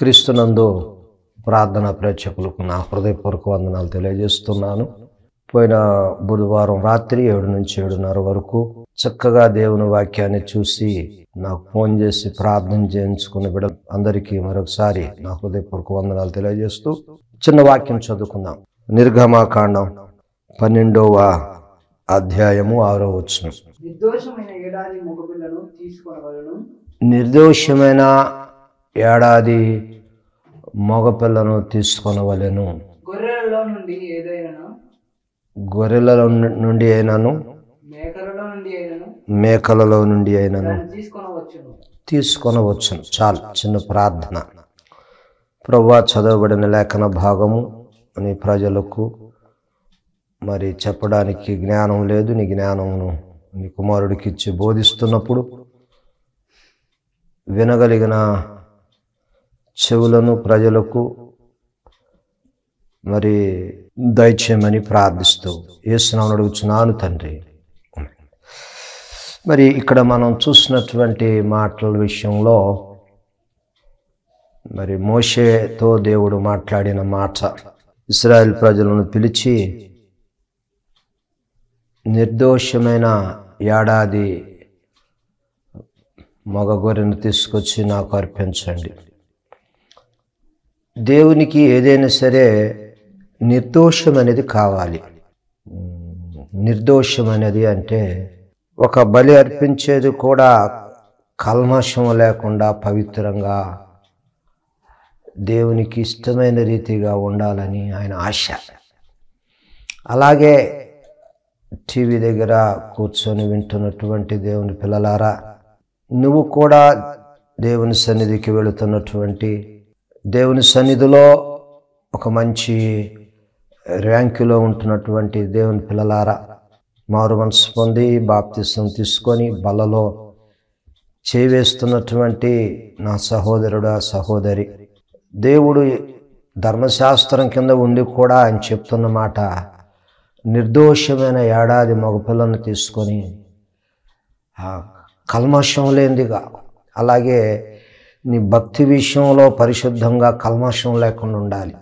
క్రీస్తునందు ప్రార్థన ప్రేక్షకులకు నా హృదయపూర్వక వందనాలు తెలియజేస్తున్నాను పోయిన బుధవారం రాత్రి ఏడు నుంచి ఏడున్నర వరకు చక్కగా దేవుని వాక్యాన్ని చూసి నాకు ఫోన్ చేసి ప్రార్థన చేయించుకున్న బిడ అందరికీ మరొకసారి నా హృదయపూర్వక వందనాలు తెలియజేస్తూ చిన్న వాక్యం చదువుకుందాం నిర్గమాకాండం పన్నెండవ అధ్యాయము ఆరో వచ్చిన నిర్దోషమైన ఏడాది మగపిల్లను తీసుకొనవలెను గొర్రెలలో నుండి గొర్రెల నుండి అయినను మేకలలో నుండి అయినను తీసుకొనవచ్చును చాలు చిన్న ప్రార్థన ప్రవ్వా చదవబడిన లేఖన భాగము అని ప్రజలకు మరి చెప్పడానికి జ్ఞానం లేదు నీ జ్ఞానమును నీ కుమారుడికి ఇచ్చి బోధిస్తున్నప్పుడు వినగలిగిన చెవులను ప్రజలకు మరి దయచేయమని ప్రార్థిస్తూ ఏసునామని అడుగుచున్నాను తండ్రి మరి ఇక్కడ మనం చూసినటువంటి మాటల విషయంలో మరి మోషేతో దేవుడు మాట్లాడిన మాట ఇస్రాయల్ ప్రజలను పిలిచి నిర్దోషమైన ఏడాది మగ గొర్రెను తీసుకొచ్చి నాకు అర్పించండి దేవునికి ఏదైనా సరే నిర్దోషం అనేది కావాలి నిర్దోషం అనేది అంటే ఒక బలి అర్పించేది కూడా కల్మషం లేకుండా పవిత్రంగా దేవునికి ఇష్టమైన రీతిగా ఉండాలని ఆయన ఆశ అలాగే టీవీ దగ్గర కూర్చొని వింటున్నటువంటి దేవుని పిల్లలారా నువ్వు కూడా దేవుని సన్నిధికి వెళుతున్నటువంటి దేవుని సన్నిధిలో ఒక మంచి ర్యాంకులో ఉంటున్నటువంటి దేవుని పిల్లలారా మారు మనసు పొంది బాప్తిసం తీసుకొని బలలో చేవేస్తున్నటువంటి నా సహోదరుడు సహోదరి దేవుడు ధర్మశాస్త్రం కింద ఉండి కూడా ఆయన చెప్తున్న మాట నిర్దోషమైన ఏడాది మగపిల్లను తీసుకొని కల్మషం లేనిదిగా అలాగే నీ భక్తి విషయంలో పరిశుద్ధంగా కల్మషం లేకుండా ఉండాలి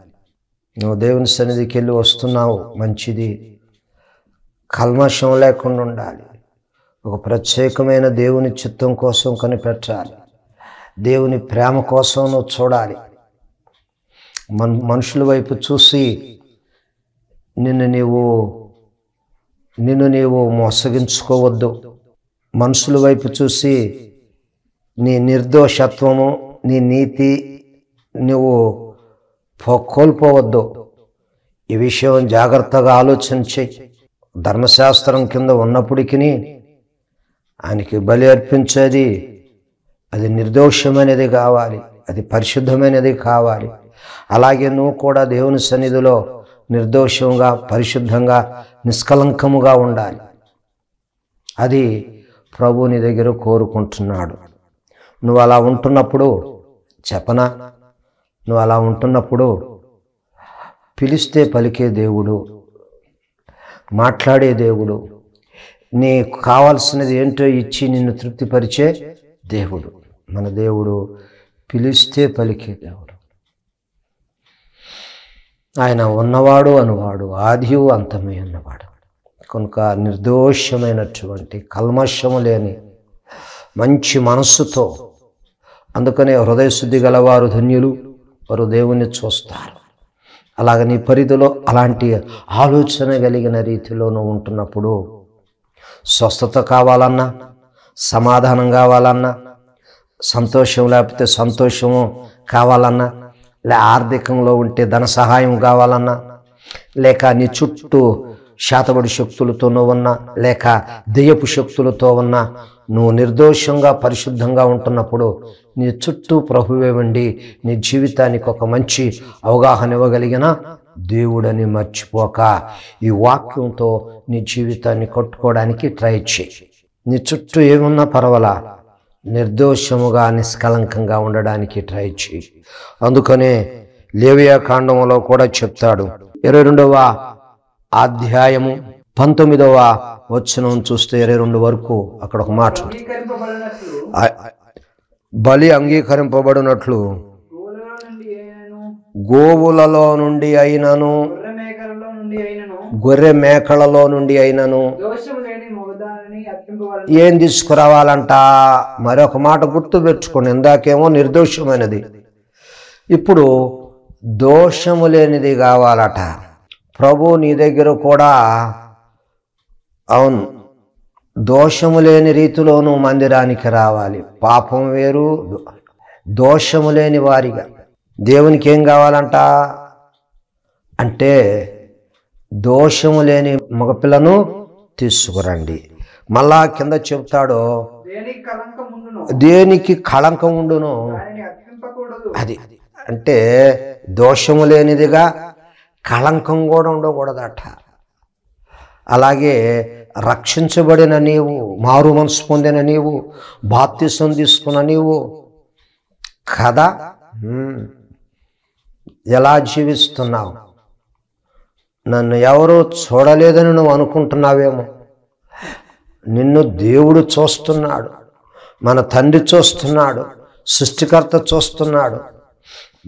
నువ్వు దేవుని సన్నిధికి వెళ్ళి వస్తున్నావు మంచిది కల్మషం లేకుండా ఉండాలి ఒక ప్రత్యేకమైన దేవుని చిత్తం కోసం కనిపెట్టాలి దేవుని ప్రేమ కోసం నువ్వు చూడాలి మన్ మనుషుల వైపు చూసి నిన్ను నీవు నిన్ను నీవు మోసగించుకోవద్దు మనుషుల వైపు చూసి నీ నిర్దోషత్వము నీ నీతి నువ్వు కోల్పోవద్దు ఈ విషయం జాగ్రత్తగా ఆలోచన చెయ్యి ధర్మశాస్త్రం కింద ఉన్నప్పటికీ ఆయనకి బలి అర్పించేది అది నిర్దోషమైనది కావాలి అది పరిశుద్ధమైనది కావాలి అలాగే నువ్వు కూడా దేవుని సన్నిధిలో నిర్దోషంగా పరిశుద్ధంగా నిష్కలంకముగా ఉండాలి అది ప్రభుని దగ్గర కోరుకుంటున్నాడు నువ్వు అలా ఉంటున్నప్పుడు చెప్పనా నువ్వు అలా ఉంటున్నప్పుడు పిలిస్తే పలికే దేవుడు మాట్లాడే దేవుడు నీకు కావాల్సినది ఏంటో ఇచ్చి నిన్ను తృప్తిపరిచే దేవుడు మన దేవుడు పిలిస్తే పలికే దేవుడు ఆయన ఉన్నవాడు అనువాడు ఆదియు అంతమే అన్నవాడు కనుక నిర్దోషమైనటువంటి కల్మషము లేని మంచి మనస్సుతో అందుకనే హృదయశుద్ధి గలవారు ధన్యులు వారు దేవుణ్ణి చూస్తారు అలాగ నీ పరిధిలో అలాంటి ఆలోచన కలిగిన రీతిలోనూ ఉంటున్నప్పుడు స్వస్థత కావాలన్నా సమాధానం కావాలన్నా సంతోషం లేకపోతే సంతోషము కావాలన్నా లే ఆర్థికంలో ఉంటే ధన సహాయం కావాలన్నా లేక నీ చుట్టూ శాతబడి శక్తులతోనూ ఉన్నా లేక దెయ్యపు శక్తులతో ఉన్నా నువ్వు నిర్దోషంగా పరిశుద్ధంగా ఉంటున్నప్పుడు నీ చుట్టూ ప్రభువే ఉండి నీ జీవితానికి ఒక మంచి అవగాహన ఇవ్వగలిగిన దేవుడని మర్చిపోక ఈ వాక్యంతో నీ జీవితాన్ని కొట్టుకోవడానికి ట్రై చేయి నీ చుట్టూ ఏమున్నా పర్వాలా నిర్దోషముగా నిష్కలంకంగా ఉండడానికి ట్రై చేయి అందుకనే లేవియా కాండంలో కూడా చెప్తాడు ఇరవై రెండవ అధ్యాయము పంతొమ్మిదవ వచనం చూస్తే ఇరవై రెండు వరకు అక్కడ ఒక మాట బలి అంగీకరింపబడినట్లు గోవులలో నుండి అయినను గొర్రె మేకలలో నుండి అయినను ఏం తీసుకురావాలంట మరొక మాట గుర్తు పెట్టుకోండి ఇందాకేమో నిర్దోషమైనది ఇప్పుడు దోషము లేనిది కావాలట ప్రభు నీ దగ్గర కూడా అవును దోషము లేని రీతిలోనూ మందిరానికి రావాలి పాపం వేరు దోషము లేని వారిగా దేవునికి ఏం కావాలంట అంటే దోషము లేని మగపిల్లను తీసుకురండి మళ్ళా కింద చెబుతాడో దేనికి కళంకం ఉండును అది అంటే దోషము లేనిదిగా కళంకం కూడా ఉండకూడదట అలాగే రక్షించబడిన నీవు మారు మనసు పొందిన నీవు బాప్తిసం తీసుకున్న నీవు కదా ఎలా జీవిస్తున్నావు నన్ను ఎవరూ చూడలేదని నువ్వు అనుకుంటున్నావేమో నిన్ను దేవుడు చూస్తున్నాడు మన తండ్రి చూస్తున్నాడు సృష్టికర్త చూస్తున్నాడు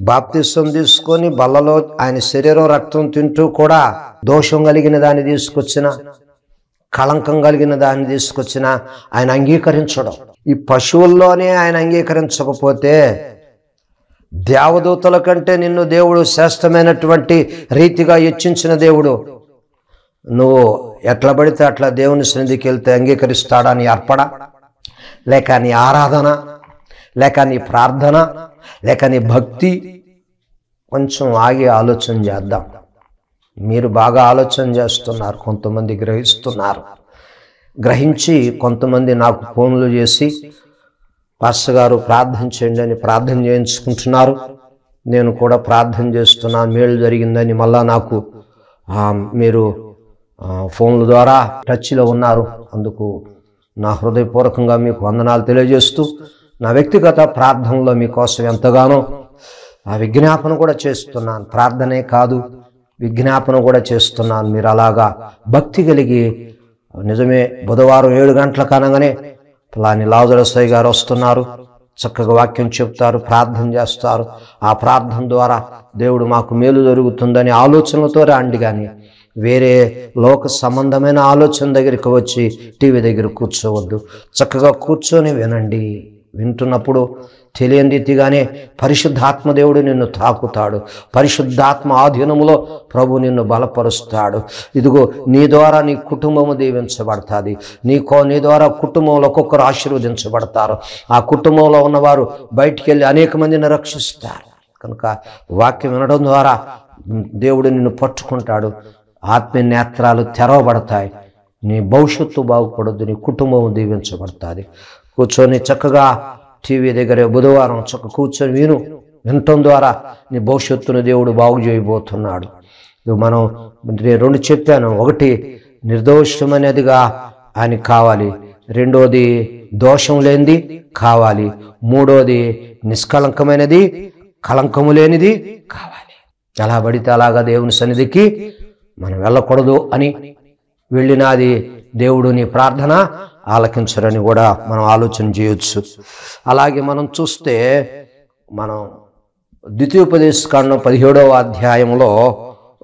బాప్తిస్వం తీసుకొని బల్లలో ఆయన శరీరం రక్తం తింటూ కూడా దోషం కలిగిన దాన్ని తీసుకొచ్చిన కళంకం కలిగిన దాన్ని తీసుకొచ్చిన ఆయన అంగీకరించడం ఈ పశువుల్లోనే ఆయన అంగీకరించకపోతే దేవదూతల కంటే నిన్ను దేవుడు శ్రేష్టమైనటువంటి రీతిగా హెచ్చించిన దేవుడు నువ్వు ఎట్లా పడితే అట్లా దేవుని సన్నిధికి వెళ్తే అంగీకరిస్తాడా నీ అర్పణ లేక నీ ఆరాధన లేక నీ ప్రార్థన లేక నీ భక్తి కొంచెం ఆగి ఆలోచన చేద్దాం మీరు బాగా ఆలోచన చేస్తున్నారు కొంతమంది గ్రహిస్తున్నారు గ్రహించి కొంతమంది నాకు ఫోన్లు చేసి పాస్టర్ గారు ప్రార్థన చేయండి అని ప్రార్థన చేయించుకుంటున్నారు నేను కూడా ప్రార్థన చేస్తున్నాను మేలు జరిగిందని మళ్ళా నాకు మీరు ఫోన్ల ద్వారా టచ్లో ఉన్నారు అందుకు నా హృదయపూర్వకంగా మీకు వందనాలు తెలియజేస్తూ నా వ్యక్తిగత ప్రార్థనలో మీకోసం ఎంతగానో ఆ విజ్ఞాపన కూడా చేస్తున్నాను ప్రార్థనే కాదు విజ్ఞాపన కూడా చేస్తున్నాను మీరు అలాగా భక్తి కలిగి నిజమే బుధవారం ఏడు గంటల కానగానే పలాని లాజరసాయి గారు వస్తున్నారు చక్కగా వాక్యం చెప్తారు ప్రార్థన చేస్తారు ఆ ప్రార్థన ద్వారా దేవుడు మాకు మేలు జరుగుతుందని ఆలోచనలతో రాండి కానీ వేరే లోక సంబంధమైన ఆలోచన దగ్గరికి వచ్చి టీవీ దగ్గర కూర్చోవద్దు చక్కగా కూర్చొని వినండి వింటున్నప్పుడు తెలియని రీతిగానే పరిశుద్ధాత్మదేవుడు నిన్ను తాకుతాడు పరిశుద్ధాత్మ ఆధీనములో ప్రభు నిన్ను బలపరుస్తాడు ఇదిగో నీ ద్వారా నీ కుటుంబము దీవించబడుతుంది నీకో నీ ద్వారా కుటుంబంలో ఒక్కొక్కరు ఆశీర్వదించబడతారు ఆ కుటుంబంలో ఉన్నవారు బయటికి వెళ్ళి అనేక మందిని రక్షిస్తారు కనుక వాక్యం వినడం ద్వారా దేవుడు నిన్ను పట్టుకుంటాడు ఆత్మీయ నేత్రాలు తెరవబడతాయి నీ భవిష్యత్తు బాగుపడద్దు నీ కుటుంబం దీవించబడుతుంది కూర్చొని చక్కగా టీవీ దగ్గర బుధవారం చక్క కూర్చొని విను వినటం ద్వారా నీ భవిష్యత్తును దేవుడు బాగు చేయబోతున్నాడు మనం నేను రెండు చెప్పాను ఒకటి నిర్దోషం అనేదిగా ఆయనకి కావాలి రెండోది దోషం లేనిది కావాలి మూడోది నిష్కలంకమైనది కలంకము లేనిది కావాలి ఎలా పడితే అలాగా దేవుని సన్నిధికి మనం వెళ్ళకూడదు అని వెళ్ళినది దేవుడు నీ ప్రార్థన ఆలకించరని కూడా మనం ఆలోచన చేయొచ్చు అలాగే మనం చూస్తే మనం ద్వితీయోపదేశ కాండం పదిహేడవ అధ్యాయంలో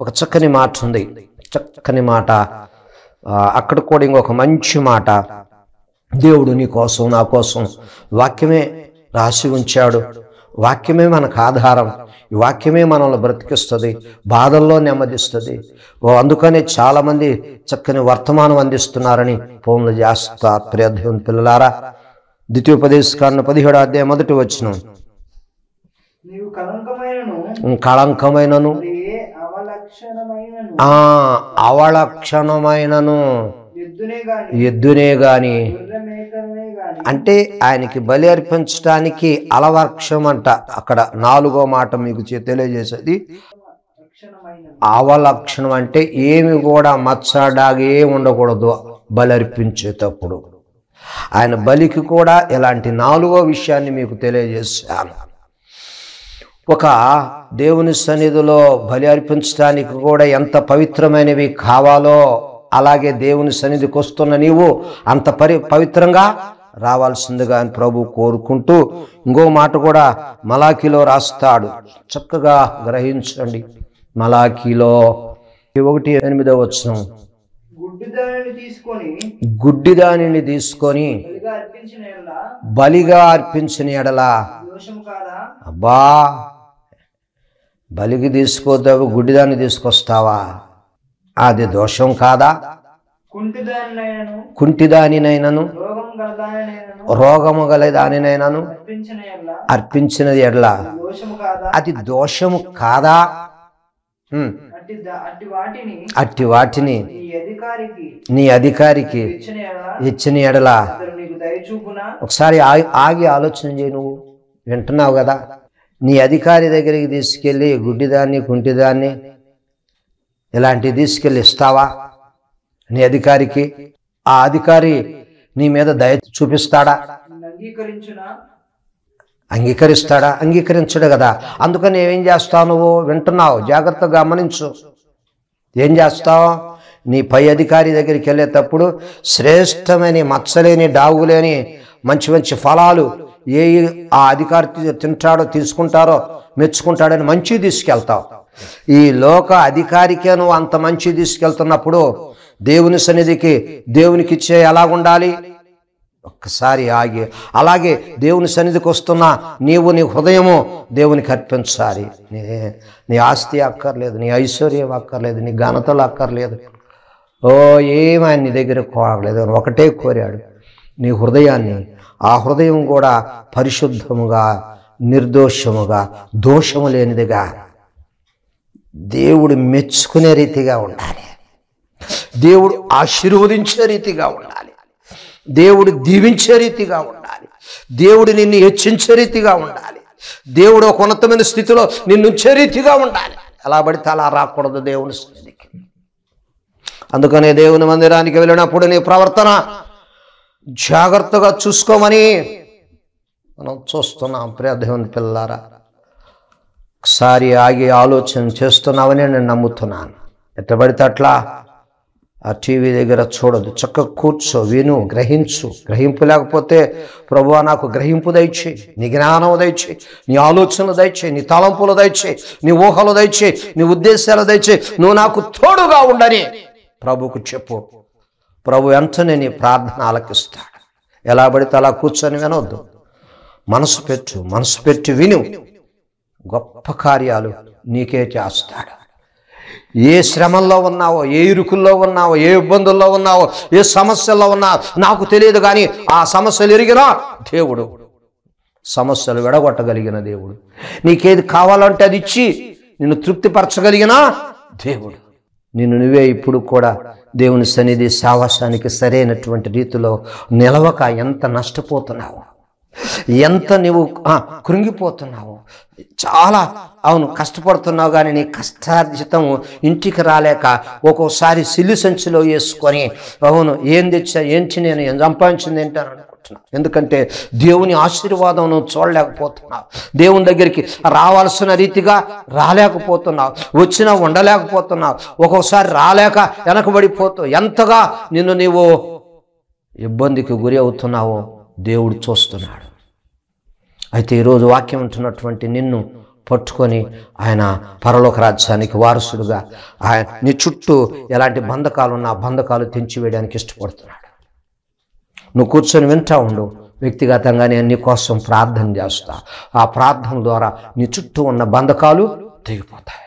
ఒక చక్కని మాట ఉంది చక్కని మాట అక్కడ కూడా ఇంకొక మంచి మాట దేవుడు నీ కోసం నా కోసం వాక్యమే రాసి ఉంచాడు వాక్యమే మనకు ఆధారం ఈ వాక్యమే మనల్ని బ్రతికిస్తుంది బాధల్లో నెమ్మదిస్తుంది అందుకనే చాలామంది చక్కని వర్తమానం అందిస్తున్నారని ఫోన్లు చేస్తా ప్రియదేవుని పిల్లలారా ద్వితీయోపదేశకాండ పదిహేడు అధ్యాయం మొదటి వచ్చిన కళంకమైనను అవలక్షణమైనను ఎద్దునే గాని అంటే ఆయనకి బలి అర్పించడానికి అలవర్క్షం అంట అక్కడ నాలుగో మాట మీకు తెలియజేసేది అవలక్షణం అంటే ఏమి కూడా మచ్చడాగే ఉండకూడదు బలి అర్పించేటప్పుడు ఆయన బలికి కూడా ఇలాంటి నాలుగో విషయాన్ని మీకు తెలియజేశాను ఒక దేవుని సన్నిధిలో బలి అర్పించడానికి కూడా ఎంత పవిత్రమైనవి కావాలో అలాగే దేవుని సన్నిధికి వస్తున్న నీవు అంత పరి పవిత్రంగా రావాల్సిందిగా అని ప్రభు కోరుకుంటూ ఇంకో మాట కూడా మలాఖీలో రాస్తాడు చక్కగా గ్రహించండి మలాఖీలో ఒకటి ఎనిమిదో వచ్చిన గుడ్డి దానిని తీసుకొని బలిగా అర్పించిన ఎడలా అబ్బా బలికి తీసుకోదావు గుడ్డిదాన్ని తీసుకొస్తావా అది దోషం కాదా కుంటిదానినైనను రోగము గల దానినైనాను అర్పించినది ఎడ్లా అది దోషము కాదా అట్టి వాటిని నీ అధికారికి ఇచ్చిన ఎడలా ఒకసారి ఆగి ఆలోచన చేయి నువ్వు వింటున్నావు కదా నీ అధికారి దగ్గరికి తీసుకెళ్ళి గుడ్డిదాన్ని కుంటిదాన్ని ఇలాంటివి తీసుకెళ్ళి ఇస్తావా నీ అధికారికి ఆ అధికారి నీ మీద దయ చూపిస్తాడా అంగీకరిస్తాడా అంగీకరించడు కదా అందుకని ఏం చేస్తావు నువ్వు వింటున్నావు జాగ్రత్తగా గమనించు ఏం చేస్తావు నీ పై అధికారి దగ్గరికి వెళ్ళేటప్పుడు శ్రేష్టమైన మచ్చలేని డాగులేని మంచి మంచి ఫలాలు ఏ ఆ అధికారి తింటాడో తీసుకుంటారో మెచ్చుకుంటాడని మంచి తీసుకెళ్తావు ఈ లోక అధికారికే నువ్వు అంత మంచి తీసుకెళ్తున్నప్పుడు దేవుని సన్నిధికి దేవునికి ఇచ్చే ఎలాగుండాలి ఒక్కసారి ఆగి అలాగే దేవుని సన్నిధికి వస్తున్న నీవు నీ హృదయము దేవునికి అర్పించాలి నీ నీ ఆస్తి అక్కర్లేదు నీ ఐశ్వర్యం అక్కర్లేదు నీ ఘనతలు అక్కర్లేదు ఓ ఏమైనా నీ దగ్గర కోరలేదు ఒకటే కోరాడు నీ హృదయాన్ని ఆ హృదయం కూడా పరిశుద్ధముగా నిర్దోషముగా దోషము లేనిదిగా దేవుడు మెచ్చుకునే రీతిగా ఉండాలి దేవుడు ఆశీర్వదించే రీతిగా ఉండాలి దేవుడు దీవించే రీతిగా ఉండాలి దేవుడు నిన్ను హెచ్చించే రీతిగా ఉండాలి దేవుడు ఒక ఉన్నతమైన స్థితిలో నిన్నుంచే రీతిగా ఉండాలి ఎలా పడితే అలా రాకూడదు దేవుని సన్నిధికి అందుకనే దేవుని మందిరానికి వెళ్ళినప్పుడు నీ ప్రవర్తన జాగ్రత్తగా చూసుకోమని మనం చూస్తున్నాం ప్రియ దేవుని పిల్లారా ఒకసారి ఆగి ఆలోచన చేస్తున్నామని నేను నమ్ముతున్నాను ఎట్టబడితే అట్లా ఆ టీవీ దగ్గర చూడదు చక్క కూర్చో విను గ్రహించు గ్రహింపు లేకపోతే ప్రభు నాకు గ్రహింపు దయచే నీ జ్ఞానం దయచే నీ ఆలోచనలు దయచే నీ తలంపులు దయచే నీ ఊహలు దయచే నీ ఉద్దేశాలు దయచే నువ్వు నాకు తోడుగా ఉండని ప్రభుకు చెప్పు ప్రభు వెంటనే నీ ప్రార్థన ఆలకిస్తాడు ఎలా పడితే అలా కూర్చొని వినొద్దు మనసు పెట్టు మనసు పెట్టి విను గొప్ప కార్యాలు నీకే చేస్తాడు ఏ శ్రమంలో ఉన్నావో ఏ ఇరుకుల్లో ఉన్నావో ఏ ఇబ్బందుల్లో ఉన్నావో ఏ సమస్యల్లో ఉన్నావో నాకు తెలియదు కానీ ఆ సమస్యలు ఎరిగిన దేవుడు సమస్యలు విడగొట్టగలిగిన దేవుడు నీకేది కావాలంటే అది ఇచ్చి నిన్ను తృప్తిపరచగలిగిన దేవుడు నిన్ను నువ్వే ఇప్పుడు కూడా దేవుని సన్నిధి సావాసానికి సరైనటువంటి రీతిలో నిలవక ఎంత నష్టపోతున్నావు ఎంత నువ్వు కృంగిపోతున్నావు చాలా అవును కష్టపడుతున్నావు కానీ నీ కష్టార్జితం ఇంటికి రాలేక ఒక్కోసారి సిల్లు సంచిలో వేసుకొని అవును ఏం తెచ్చా ఏంటి నేను సంపాదించింది ఏంటని అనుకుంటున్నాను ఎందుకంటే దేవుని ఆశీర్వాదం నువ్వు చూడలేకపోతున్నావు దేవుని దగ్గరికి రావాల్సిన రీతిగా రాలేకపోతున్నావు వచ్చినా ఉండలేకపోతున్నావు ఒక్కోసారి రాలేక వెనకబడిపోతావు ఎంతగా నిన్ను నీవు ఇబ్బందికి గురి అవుతున్నావో దేవుడు చూస్తున్నాడు అయితే ఈరోజు వాక్యం ఉంటున్నటువంటి నిన్ను పట్టుకొని ఆయన పరలోక రాజ్యానికి వారసుడుగా ఆయన నీ చుట్టూ ఎలాంటి బంధకాలు ఉన్నా బంధకాలు తెంచివేయడానికి ఇష్టపడుతున్నాడు నువ్వు కూర్చొని వింటా ఉండు వ్యక్తిగతంగా నేను నీ కోసం ప్రార్థన చేస్తా ఆ ప్రార్థన ద్వారా నీ చుట్టూ ఉన్న బంధకాలు తెగిపోతాయి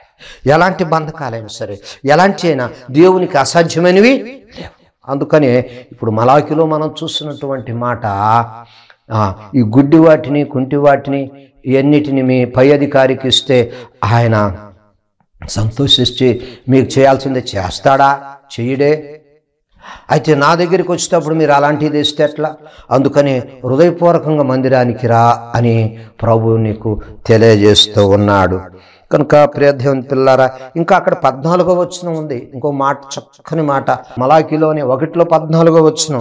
ఎలాంటి బంధకాలైనా సరే ఎలాంటి అయినా దేవునికి అసాధ్యమైనవి లేవు అందుకనే ఇప్పుడు మలాకిలో మనం చూస్తున్నటువంటి మాట ఈ గుడ్డి వాటిని కుంటి వాటిని ఇవన్నిటిని మీ పై అధికారికి ఇస్తే ఆయన సంతోషించి మీకు చేయాల్సింది చేస్తాడా చేయడే అయితే నా దగ్గరికి వచ్చేటప్పుడు మీరు అలాంటిది ఇస్తే ఎట్లా అందుకని హృదయపూర్వకంగా మందిరానికి రా అని ప్రభువు నీకు తెలియజేస్తూ ఉన్నాడు కనుక ప్రియదేవుని పిల్లారా ఇంకా అక్కడ పద్నాలుగో వచ్చిన ఉంది ఇంకో మాట చక్కని మాట మలాకిలోని ఒకటిలో పద్నాలుగో వచ్చిన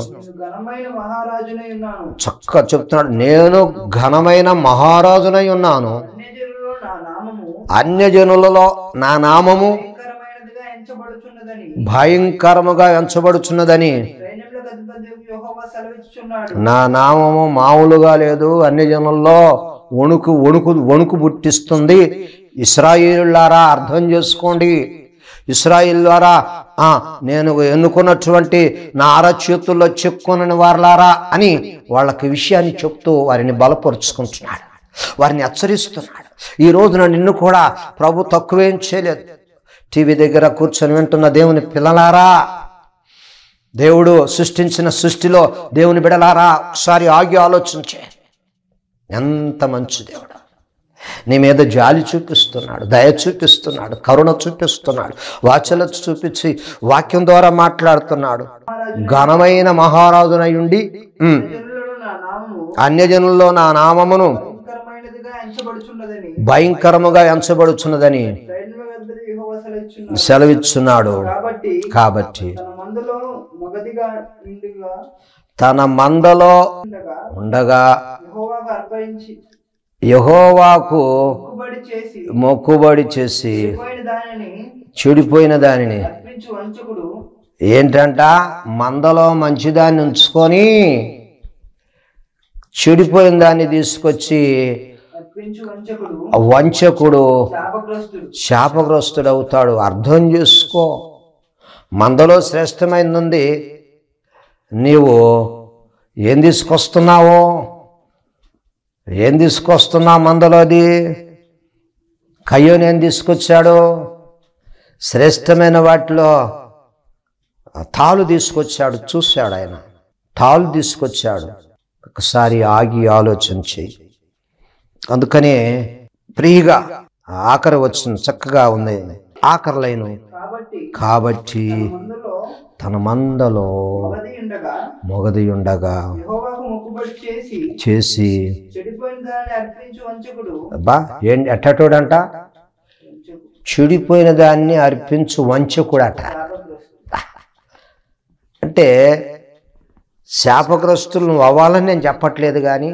చక్క చెప్తున్నాడు నేను ఘనమైన మహారాజునై ఉన్నాను అన్యజనులలో నా నామము భయంకరముగా ఎంచబడుచున్నదని నా నామము మామూలుగా లేదు అన్ని జనుల్లో వణుకు వణుకు వణుకు పుట్టిస్తుంది ఇస్రాయిల్లారా అర్థం చేసుకోండి ఇస్రాయిల్ ద్వారా నేను ఎన్నుకున్నటువంటి నా అరచేతుల్లో చెక్కునని వారలారా అని వాళ్ళకి విషయాన్ని చెప్తూ వారిని బలపరుచుకుంటున్నాడు వారిని హెచ్చరిస్తున్నాడు ఈ రోజున నిన్ను కూడా ప్రభు తక్కువేం చేయలేదు టీవీ దగ్గర కూర్చొని వింటున్న దేవుని పిల్లలారా దేవుడు సృష్టించిన సృష్టిలో దేవుని బిడలారా ఒకసారి ఆగి ఆలోచించే ఎంత మంచి దేవుడు నీ మీద జాలి చూపిస్తున్నాడు దయ చూపిస్తున్నాడు కరుణ చూపిస్తున్నాడు వాచల చూపించి వాక్యం ద్వారా మాట్లాడుతున్నాడు ఘనమైన మహారాజునయుండి అన్యజనుల్లో నా నామమును భయంకరముగా ఎంచబడుచున్నదని సెలవిచ్చున్నాడు కాబట్టి తన మందలో ఉండగా యహోవాకు మొక్కుబడి చేసి చెడిపోయిన దానిని ఏంటంట మందలో మంచిదాన్ని ఉంచుకొని చెడిపోయిన దాన్ని తీసుకొచ్చి వంచకుడు శాపగ్రస్తుడు అవుతాడు అర్థం చేసుకో మందలో శ్రేష్టమైనది నీవు ఏం తీసుకొస్తున్నావో ఏం తీసుకొస్తున్నా మందలోది కయ్యోని ఏం తీసుకొచ్చాడు శ్రేష్టమైన వాటిలో తాలు తీసుకొచ్చాడు చూశాడు ఆయన తాలు తీసుకొచ్చాడు ఒకసారి ఆగి ఆలోచన చేయి అందుకని ఫ్రీగా ఆఖరి వచ్చింది చక్కగా ఉంది ఆఖరులైన కాబట్టి తన మందలో మొగదియుండగా చేసి బా ఏంటి ఎట్టటోడంట చెడిపోయిన దాన్ని అర్పించు వంచకుడట అంటే శాపగ్రస్తులను అవ్వాలని నేను చెప్పట్లేదు కానీ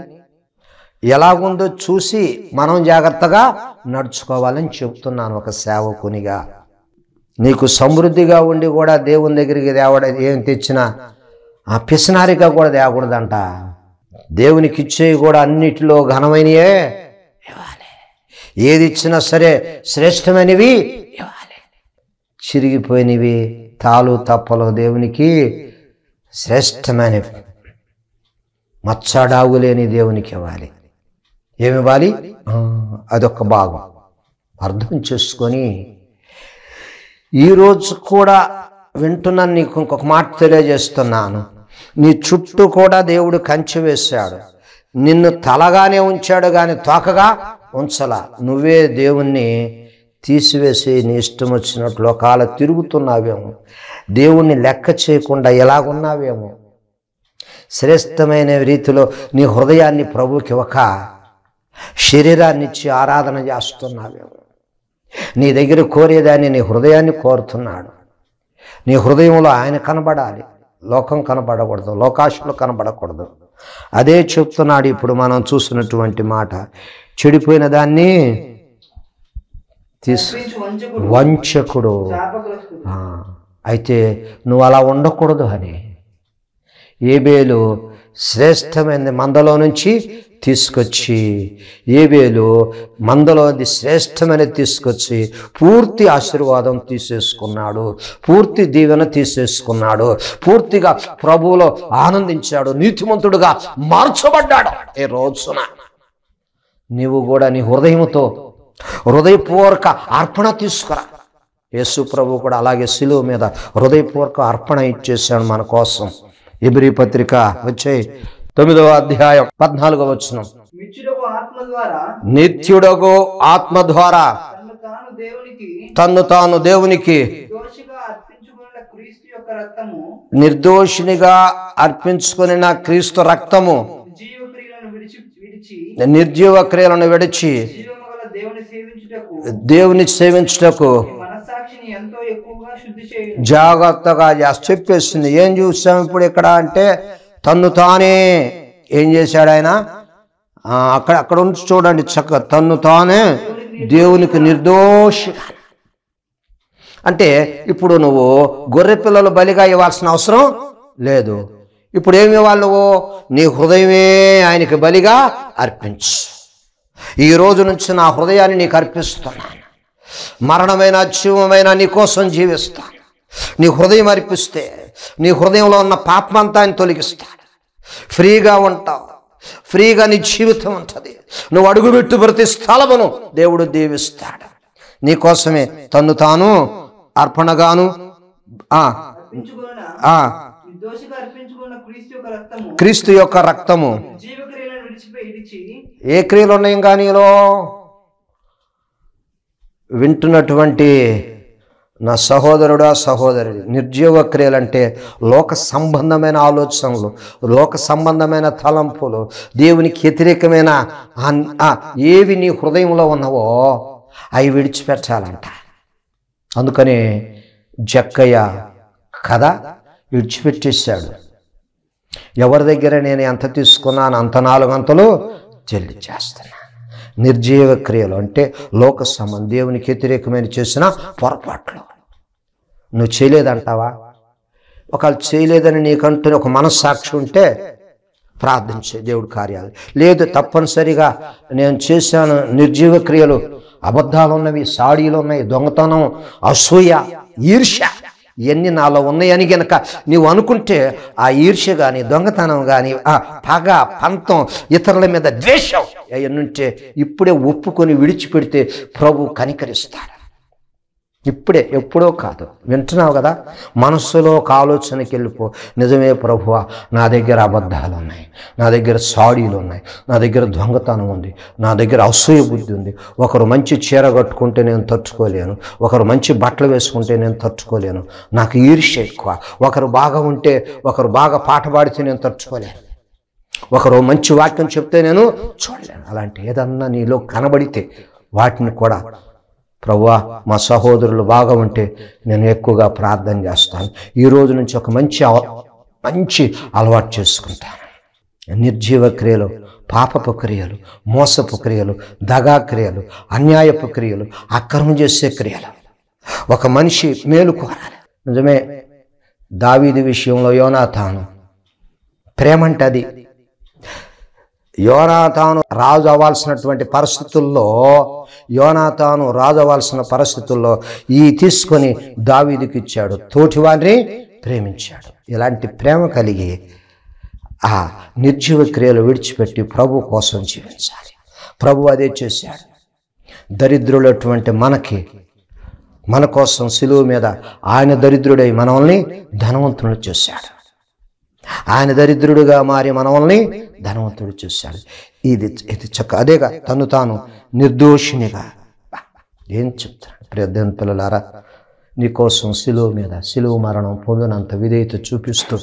ఎలాగుందో చూసి మనం జాగ్రత్తగా నడుచుకోవాలని చెప్తున్నాను ఒక సేవకునిగా నీకు సమృద్ధిగా ఉండి కూడా దేవుని దగ్గరికి దేవడ ఏం తెచ్చినా ఆ పిసనారిగా కూడా తేకూడదంట దేవునికి ఇచ్చేవి కూడా అన్నిటిలో ఘనమైనయే ఇవ్వాలి ఏది ఇచ్చినా సరే శ్రేష్టమైనవి ఇవ్వాలి చిరిగిపోయినవి తాలు తప్పలు దేవునికి శ్రేష్టమైనవి మచ్చడాగు లేని దేవునికి ఇవ్వాలి ఏమివ్వాలి అదొక భాగం అర్థం చేసుకొని ఈరోజు కూడా వింటున్న నీకు ఇంకొక మాట తెలియజేస్తున్నాను నీ చుట్టూ కూడా దేవుడు కంచె వేశాడు నిన్ను తలగానే ఉంచాడు కానీ తోకగా ఉంచల నువ్వే దేవుణ్ణి తీసివేసి నీ ఇష్టం వచ్చినట్లు లోకాల తిరుగుతున్నావేమో దేవుణ్ణి లెక్క చేయకుండా ఎలాగున్నావేమో శ్రేష్టమైన రీతిలో నీ హృదయాన్ని ప్రభుకి ఒక శరీరాన్నిచ్చి ఆరాధన చేస్తున్నావేమో నీ దగ్గర కోరేదాన్ని నీ హృదయాన్ని కోరుతున్నాడు నీ హృదయంలో ఆయన కనబడాలి లోకం కనబడకూడదు లోకాశలు కనబడకూడదు అదే చెప్తున్నాడు ఇప్పుడు మనం చూసినటువంటి మాట చెడిపోయిన దాన్ని తీసు వంచకుడు అయితే నువ్వు అలా ఉండకూడదు అని ఏబేలు శ్రేష్టమైన మందలో నుంచి తీసుకొచ్చి ఏవేలో మందలోది శ్రేష్టమని తీసుకొచ్చి పూర్తి ఆశీర్వాదం తీసేసుకున్నాడు పూర్తి దీవెన తీసేసుకున్నాడు పూర్తిగా ప్రభువులో ఆనందించాడు నీతిమంతుడుగా మార్చబడ్డాడు ఏ రోజున నీవు కూడా నీ హృదయంతో హృదయపూర్వక అర్పణ తీసుకురా యేసు ప్రభు కూడా అలాగే శిలువు మీద హృదయపూర్వక అర్పణ ఇచ్చేసాడు మన కోసం ఎబ్రి పత్రిక వచ్చే తొమ్మిదవ అధ్యాయం పద్నాలుగవ వచ్చిన నిత్యుడకు ఆత్మ ద్వారా తన్ను తాను దేవునికి నిర్దోషినిగా అర్పించుకుని నా క్రీస్తు రక్తము నిర్జీవ క్రియలను విడిచి దేవుని సేవించుటకు జాగ్రత్తగా చెప్పేసింది ఏం చూసాం ఇప్పుడు ఇక్కడ అంటే తన్ను తానే ఏం చేశాడు ఆయన అక్కడ అక్కడ ఉంచి చూడండి చక్క తన్ను తానే దేవునికి నిర్దోష అంటే ఇప్పుడు నువ్వు గొర్రె పిల్లలు బలిగా ఇవ్వాల్సిన అవసరం లేదు ఇప్పుడు ఏమి ఇవ్వాలి నువ్వు నీ హృదయమే ఆయనకి బలిగా అర్పించు ఈ రోజు నుంచి నా హృదయాన్ని నీకు అర్పిస్తున్నాను మరణమైన జీవమైన నీ కోసం జీవిస్తాను నీ హృదయం అర్పిస్తే నీ హృదయంలో ఉన్న పాపమంతా ఆయన తొలగిస్తాడు ఫ్రీగా ఉంటావు ఫ్రీగా నీ జీవితం ఉంటుంది నువ్వు అడుగుబెట్టు ప్రతి స్థలమును దేవుడు దీవిస్తాడు కోసమే తన్ను తాను అర్పణగాను క్రీస్తు యొక్క రక్తము ఏ క్రియలు ఉన్నాయి కానీ వింటున్నటువంటి నా సహోదరుడా సహోదరి నిర్జీవ క్రియలు అంటే లోక సంబంధమైన ఆలోచనలు లోక సంబంధమైన తలంపులు దేవునికి వ్యతిరేకమైన ఏవి నీ హృదయంలో ఉన్నావో అవి విడిచిపెట్టాలంట అందుకని జక్కయ్య కథ విడిచిపెట్టేశాడు ఎవరి దగ్గర నేను ఎంత తీసుకున్నాను అంత నాలుగంతలు చేస్తున్నా నిర్జీవ క్రియలు అంటే లోక సమం దేవునికి వ్యతిరేకమైన చేసిన పొరపాట్లు నువ్వు చేయలేదంటావా ఒకవేళ చేయలేదని నీకంటూనే ఒక మనస్సాక్షి ఉంటే ప్రార్థించే దేవుడి కార్యాలు లేదు తప్పనిసరిగా నేను చేశాను నిర్జీవ క్రియలు అబద్ధాలు ఉన్నవి సాడీలు ఉన్నాయి దొంగతనం అసూయ ఈర్ష ఇవన్నీ నాలో ఉన్నాయని గనక నీవు అనుకుంటే ఆ ఈర్ష్య కానీ దొంగతనం కానీ ఆ పగ పంతం ఇతరుల మీద ద్వేషం ఉంటే ఇప్పుడే ఒప్పుకొని విడిచిపెడితే ప్రభు కనికరిస్తాడు ఇప్పుడే ఎప్పుడో కాదు వింటున్నావు కదా మనస్సులో ఒక ఆలోచనకి వెళ్ళిపో నిజమే ప్రభువ నా దగ్గర అబద్ధాలు ఉన్నాయి నా దగ్గర సాడీలు ఉన్నాయి నా దగ్గర దొంగతనం ఉంది నా దగ్గర అసూయ బుద్ధి ఉంది ఒకరు మంచి చీర కట్టుకుంటే నేను తట్టుకోలేను ఒకరు మంచి బట్టలు వేసుకుంటే నేను తట్టుకోలేను నాకు ఈర్ష్య ఎక్కువ ఒకరు బాగా ఉంటే ఒకరు బాగా పాట పాడితే నేను తట్టుకోలేను ఒకరు మంచి వాక్యం చెప్తే నేను చూడలేను అలాంటి ఏదన్నా నీలో కనబడితే వాటిని కూడా ప్రవ్వా మా సహోదరులు బాగా ఉంటే నేను ఎక్కువగా ప్రార్థన చేస్తాను ఈ రోజు నుంచి ఒక మంచి మంచి అలవాటు చేసుకుంటాను నిర్జీవ క్రియలు పాపపు క్రియలు మోసపు క్రియలు దగా క్రియలు అన్యాయపు క్రియలు అక్రమం చేసే క్రియలు ఒక మనిషి మేలుకోవాలి నిజమే దావీది విషయంలో యోనాథాను ప్రేమంటది యోనాథాను రాజు అవ్వాల్సినటువంటి పరిస్థితుల్లో యోనాథాను రాజు అవ్వాల్సిన పరిస్థితుల్లో ఈ తీసుకొని దావీదికి ఇచ్చాడు తోటివారిని ప్రేమించాడు ఇలాంటి ప్రేమ కలిగి ఆ నిర్జీవ క్రియలు విడిచిపెట్టి ప్రభు కోసం జీవించాలి ప్రభు అదే చేశాడు దరిద్రులటువంటి మనకి మన కోసం సిలువు మీద ఆయన దరిద్రుడై మనల్ని ధనవంతులు చేశాడు ఆయన దరిద్రుడుగా మారి మనవల్ని ధనవంతుడు చూశాడు ఇది ఇది చక్క అదేగా తను తాను నిర్దోషినిగా ఏం చెప్తాడు ప్రయత్నం పిల్లలారా నీకోసం శిలువ మీద శిలువ మరణం పొందినంత విధేయత చూపిస్తూ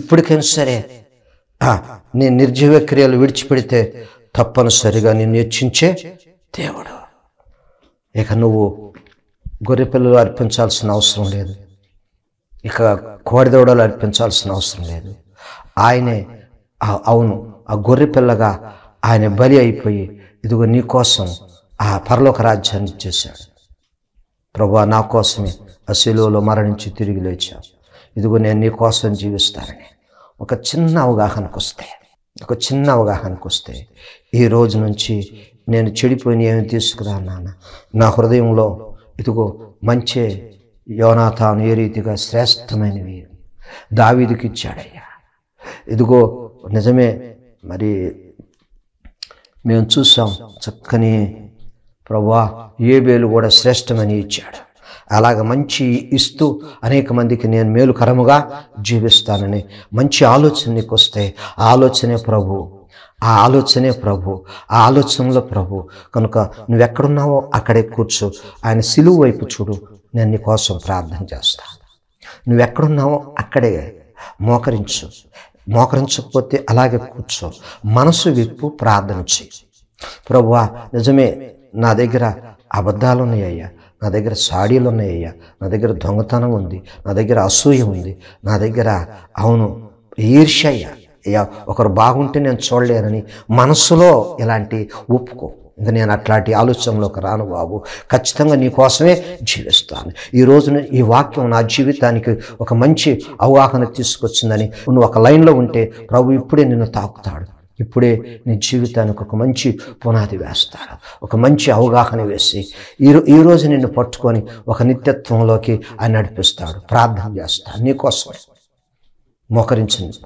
ఇప్పటికైనా సరే నీ నిర్జీవ క్రియలు విడిచిపెడితే తప్పనిసరిగా నిన్ను హెచ్చించే దేవుడు ఇక నువ్వు గొర్రెపిల్లలు అర్పించాల్సిన అవసరం లేదు ఇక కోడిదోడలు అర్పించాల్సిన అవసరం లేదు ఆయనే అవును ఆ గొర్రె పిల్లగా ఆయన బలి అయిపోయి ఇదిగో నీ కోసం ఆ పరలోక రాజ్యాన్ని ఇచ్చేశాడు ప్రభు నా కోసమే ఆ అశిలోలో మరణించి తిరిగి లేచావు ఇదిగో నేను నీ కోసం జీవిస్తానని ఒక చిన్న అవగాహనకు వస్తే ఒక చిన్న అవగాహనకు వస్తే ఈ రోజు నుంచి నేను చెడిపోయిన ఏమి తీసుకురా నాన్న నా హృదయంలో ఇదిగో మంచి యోనాథాను ఏ రీతిగా శ్రేష్టమైనవి దావీదికి ఇచ్చాడయ్యా ఇదిగో నిజమే మరి మేము చూసాం చక్కని ప్రవ్వా ఏ బేలు కూడా శ్రేష్టమని ఇచ్చాడు అలాగ మంచి ఇస్తూ అనేక మందికి నేను మేలుకరముగా జీవిస్తానని మంచి ఆలోచన నీకు వస్తే ఆలోచనే ప్రభు ఆ ఆలోచనే ప్రభు ఆ ఆలోచనలో ప్రభు కనుక నువ్వెక్కడున్నావో అక్కడే కూర్చో ఆయన సిలువు వైపు చూడు నేను నీ కోసం ప్రార్థన చేస్తా నువ్వెక్కడున్నావో అక్కడే మోకరించు మోకరించకపోతే అలాగే కూర్చో మనసు విప్పు ప్రార్థన చేయి ప్రభువా నిజమే నా దగ్గర అబద్ధాలు ఉన్నాయ్యా నా దగ్గర సాడీలు ఉన్నాయ్యా నా దగ్గర దొంగతనం ఉంది నా దగ్గర అసూయ ఉంది నా దగ్గర అవును ఈర్ష్య అయ్యా ఒకరు బాగుంటే నేను చూడలేనని మనసులో ఇలాంటి ఒప్పుకో ఇంకా నేను అట్లాంటి ఆలోచనలోకి రాను బాబు ఖచ్చితంగా నీ కోసమే జీవిస్తాను ఈ రోజున ఈ వాక్యం నా జీవితానికి ఒక మంచి అవగాహన తీసుకొచ్చిందని నువ్వు ఒక లైన్లో ఉంటే ప్రభు ఇప్పుడే నిన్ను తాకుతాడు ఇప్పుడే నీ జీవితానికి ఒక మంచి పునాది వేస్తాడు ఒక మంచి అవగాహన వేసి ఈరో ఈరోజు నిన్ను పట్టుకొని ఒక నిత్యత్వంలోకి ఆయన నడిపిస్తాడు ప్రార్థన చేస్తాడు నీకోసమే మోకరించింది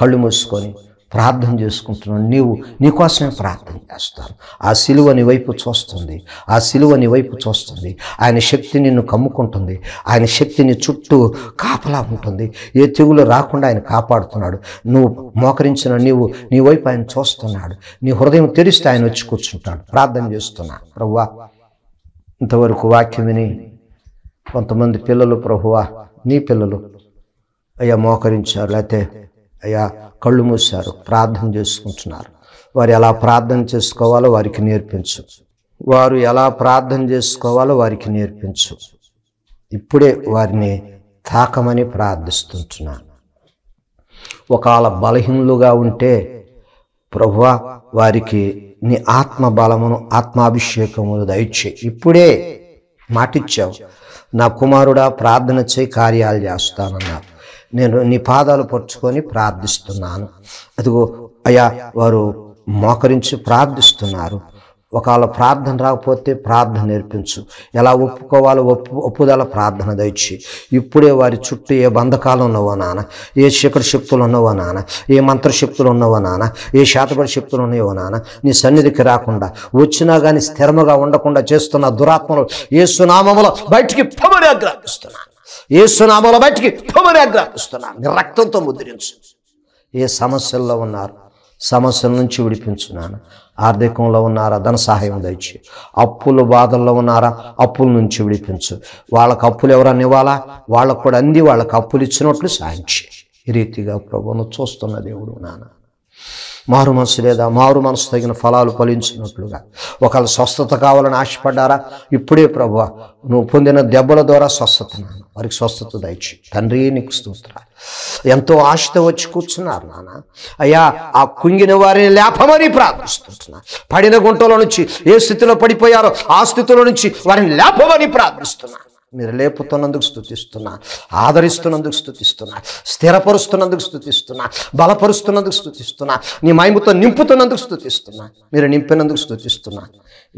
కళ్ళు మూసుకొని ప్రార్థన చేసుకుంటున్నాను నీవు నీకోసమే ప్రార్థన చేస్తాను ఆ సిలువ నీ వైపు చూస్తుంది ఆ సిలువ నీ వైపు చూస్తుంది ఆయన శక్తి నిన్ను కమ్ముకుంటుంది ఆయన శక్తిని చుట్టూ కాపలా ఉంటుంది ఏ తెగులు రాకుండా ఆయన కాపాడుతున్నాడు నువ్వు మోకరించిన నీవు నీ వైపు ఆయన చూస్తున్నాడు నీ హృదయం తెరిస్తే ఆయన వచ్చి కూర్చుంటాడు ప్రార్థన చేస్తున్నా ప్రభువా ఇంతవరకు వాక్యం విని కొంతమంది పిల్లలు ప్రభువా నీ పిల్లలు అయ్యా మోకరించారు లేకపోతే అయ్యా కళ్ళు మూశారు ప్రార్థన చేసుకుంటున్నారు వారు ఎలా ప్రార్థన చేసుకోవాలో వారికి నేర్పించు వారు ఎలా ప్రార్థన చేసుకోవాలో వారికి నేర్పించు ఇప్పుడే వారిని తాకమని ప్రార్థిస్తుంటున్నాను ఒకవేళ బలహీనులుగా ఉంటే ప్రభువ వారికి నీ ఆత్మ బలమును ఆత్మాభిషేకమును దయచే ఇప్పుడే మాటిచ్చావు నా కుమారుడా ప్రార్థన చేయి కార్యాలు చేస్తానన్నారు నేను నీ పాదాలు పరుచుకొని ప్రార్థిస్తున్నాను అదిగో అయా వారు మోకరించి ప్రార్థిస్తున్నారు ఒకవేళ ప్రార్థన రాకపోతే ప్రార్థన నేర్పించు ఎలా ఒప్పుకోవాలో ఒప్పు ఒప్పుదల ప్రార్థన దయచి ఇప్పుడే వారి చుట్టూ ఏ బంధకాలు ఉన్నవో నాన్న ఏ శిఖర శక్తులు ఉన్నవో నాన్న ఏ మంత్రశక్తులు ఉన్నవో నాన్న ఏ శాతపడి శక్తులు ఉన్నాయో నాన్న నీ సన్నిధికి రాకుండా వచ్చినా కానీ స్థిరముగా ఉండకుండా చేస్తున్న దురాత్మలు ఏ సునామములో బయటికి పమని ఆగ్రహిస్తున్నాను ఏసునామల బయటికి పొమని రక్తంతో ముద్రించు ఏ సమస్యల్లో ఉన్నారు సమస్యల నుంచి విడిపించున్నాను ఆర్థికంలో ఉన్నారా ధన సహాయం దయచి అప్పులు బాధల్లో ఉన్నారా అప్పుల నుంచి విడిపించు వాళ్ళకు అప్పులు ఎవరన్నా ఇవ్వాలా వాళ్ళకు కూడా అంది వాళ్ళకు అప్పులు ఇచ్చినట్లు సాయం ఈ రీతిగా ప్రభువును చూస్తున్న దేవుడు నానా మారు మనసు లేదా మారు మనసు తగిన ఫలాలు ఫలించినట్లుగా ఒకళ్ళు స్వస్థత కావాలని ఆశపడ్డారా ఇప్పుడే ప్రభు నువ్వు పొందిన దెబ్బల ద్వారా స్వస్థత నాన్న వారికి స్వస్థత దయచి తండ్రి నీకు స్తోత్రాలు ఎంతో ఆశతో వచ్చి కూర్చున్నారు నాన్న అయ్యా ఆ కుంగిన వారిని లేపమని ప్రార్థిస్తుంటున్నా పడిన గుంటలో నుంచి ఏ స్థితిలో పడిపోయారో ఆ స్థితిలో నుంచి వారిని లేపమని ప్రార్థిస్తున్నాను మీరు లేపుతున్నందుకు స్థుతిస్తున్నా ఆదరిస్తున్నందుకు స్థుతిస్తున్నా స్థిరపరుస్తున్నందుకు స్థుతిస్తున్నా బలపరుస్తున్నందుకు స్థుతిస్తున్నా నీ మైముతో నింపుతున్నందుకు స్థుతిస్తున్నా మీరు నింపినందుకు స్థుతిస్తున్నా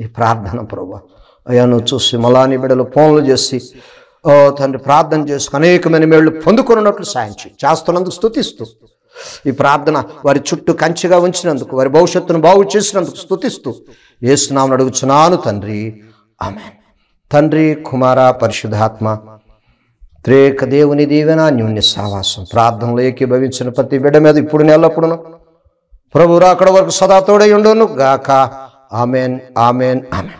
ఈ ప్రార్థన ప్రభు అయ్యా నువ్వు చూసి మలాని బిడలు ఫోన్లు చేసి ఓ తండ్రి ప్రార్థన చేసుకు అనేకమైన మేళ్ళు పొందుకున్నట్లు సాయం చేస్తున్నందుకు స్థుతిస్తూ ఈ ప్రార్థన వారి చుట్టూ కంచిగా ఉంచినందుకు వారి భవిష్యత్తును బాగు చేసినందుకు స్థుతిస్తూ ఏసునామని అడుగుచున్నాను తండ్రి ఆమె తండ్రి కుమార పరిశుధాత్మ త్రేక దేవుని దీవెన న్యూన్య సావాసం ప్రార్థనలో ఏకీభవించిన ప్రతి బిడ్డ మీద ఇప్పుడు నెలప్పుడును ప్రభు అక్కడ వరకు సదా తోడై గాక ఆమెన్ ఆమెన్ ఆమెన్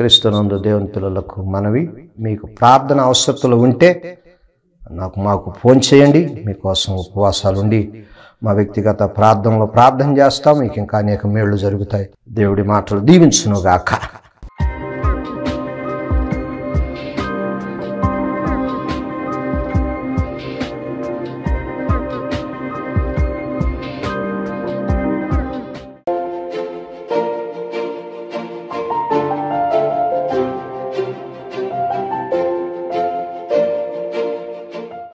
క్రీస్తునందు దేవుని పిల్లలకు మనవి మీకు ప్రార్థన అవసరతలు ఉంటే నాకు మాకు ఫోన్ చేయండి మీకోసం ఉపవాసాలు ఉండి మా వ్యక్తిగత ప్రార్థనలో ప్రార్థన చేస్తాం మీకు ఇంకా అనేక మేళ్ళు జరుగుతాయి దేవుడి మాటలు దీవించును గాక